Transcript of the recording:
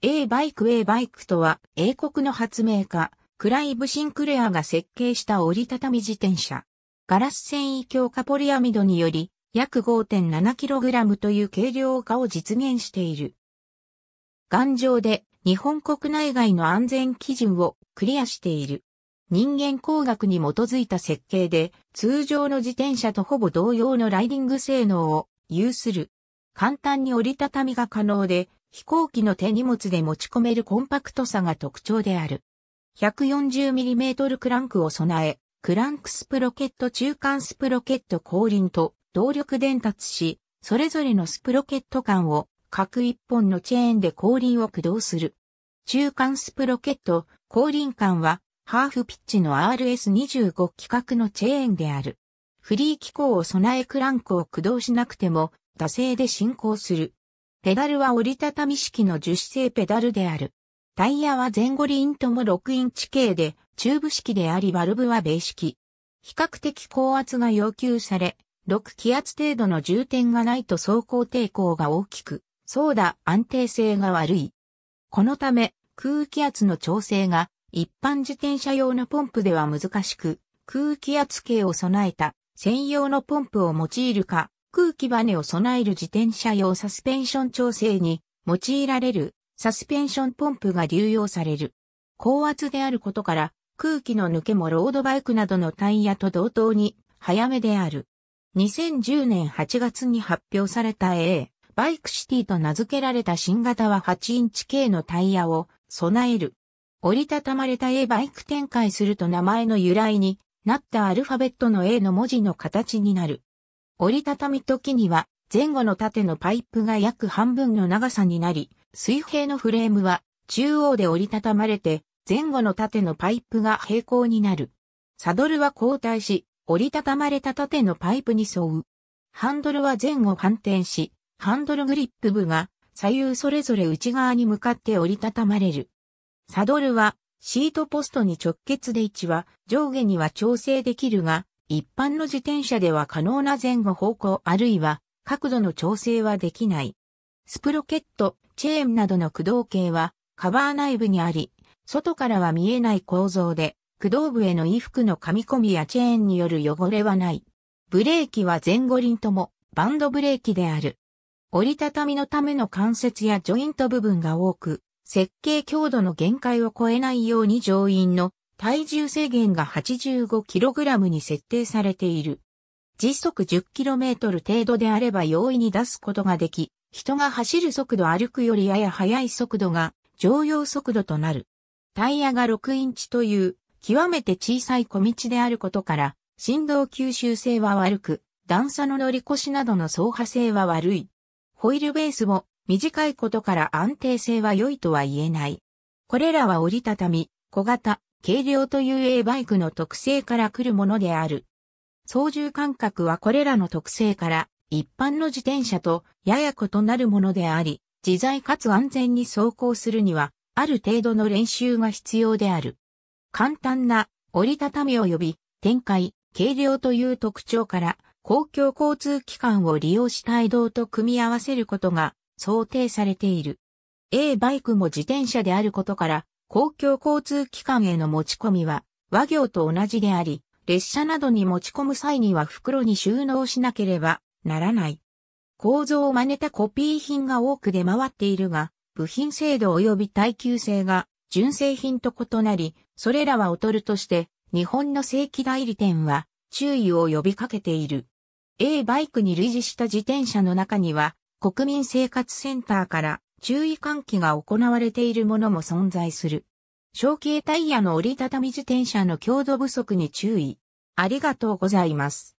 A バイク A バイクとは、英国の発明家、クライブ・シンクレアが設計した折りたたみ自転車。ガラス繊維強化ポリアミドにより、約 5.7kg という軽量化を実現している。頑丈で、日本国内外の安全基準をクリアしている。人間工学に基づいた設計で、通常の自転車とほぼ同様のライディング性能を有する。簡単に折りたたみが可能で、飛行機の手荷物で持ち込めるコンパクトさが特徴である。140mm クランクを備え、クランクスプロケット中間スプロケット後輪と動力伝達し、それぞれのスプロケット間を各一本のチェーンで後輪を駆動する。中間スプロケット後輪間はハーフピッチの RS25 規格のチェーンである。フリー機構を備えクランクを駆動しなくても、惰性で進行する。ペダルは折りたたみ式の樹脂製ペダルである。タイヤは前後輪とも6インチ径で、チューブ式でありバルブは米式。比較的高圧が要求され、6気圧程度の充填がないと走行抵抗が大きく、そうだ安定性が悪い。このため、空気圧の調整が一般自転車用のポンプでは難しく、空気圧計を備えた専用のポンプを用いるか、空気バネを備える自転車用サスペンション調整に用いられるサスペンションポンプが流用される。高圧であることから空気の抜けもロードバイクなどのタイヤと同等に早めである。2010年8月に発表された a バイクシティと名付けられた新型は8インチ系のタイヤを備える。折りたたまれた A バイク展開すると名前の由来になったアルファベットの A の文字の形になる。折りたたみ時には前後の縦のパイプが約半分の長さになり、水平のフレームは中央で折りたたまれて前後の縦のパイプが平行になる。サドルは交代し、折りたたまれた縦のパイプに沿う。ハンドルは前後反転し、ハンドルグリップ部が左右それぞれ内側に向かって折りたたまれる。サドルはシートポストに直結で位置は上下には調整できるが、一般の自転車では可能な前後方向あるいは角度の調整はできない。スプロケット、チェーンなどの駆動系はカバー内部にあり、外からは見えない構造で、駆動部への衣服の噛み込みやチェーンによる汚れはない。ブレーキは前後輪ともバンドブレーキである。折りたたみのための関節やジョイント部分が多く、設計強度の限界を超えないように乗員の体重制限が 85kg に設定されている。時速 10km 程度であれば容易に出すことができ、人が走る速度歩くよりやや速い速度が常用速度となる。タイヤが6インチという極めて小さい小道であることから、振動吸収性は悪く、段差の乗り越しなどの走破性は悪い。ホイールベースも短いことから安定性は良いとは言えない。これらは折りたたみ、小型、軽量という A バイクの特性から来るものである。操縦感覚はこれらの特性から一般の自転車とやや異なるものであり、自在かつ安全に走行するには、ある程度の練習が必要である。簡単な折りたたみ及び展開、軽量という特徴から公共交通機関を利用した移動と組み合わせることが想定されている。A バイクも自転車であることから公共交通機関への持ち込みは和行と同じであり、列車などに持ち込む際には袋に収納しなければならない。構造を真似たコピー品が多く出回っているが、部品制度及び耐久性が純正品と異なり、それらは劣るとして、日本の正規代理店は注意を呼びかけている。A バイクに類似した自転車の中には、国民生活センターから注意喚起が行われているものも存在する。小径タイヤの折りたたみ自転車の強度不足に注意。ありがとうございます。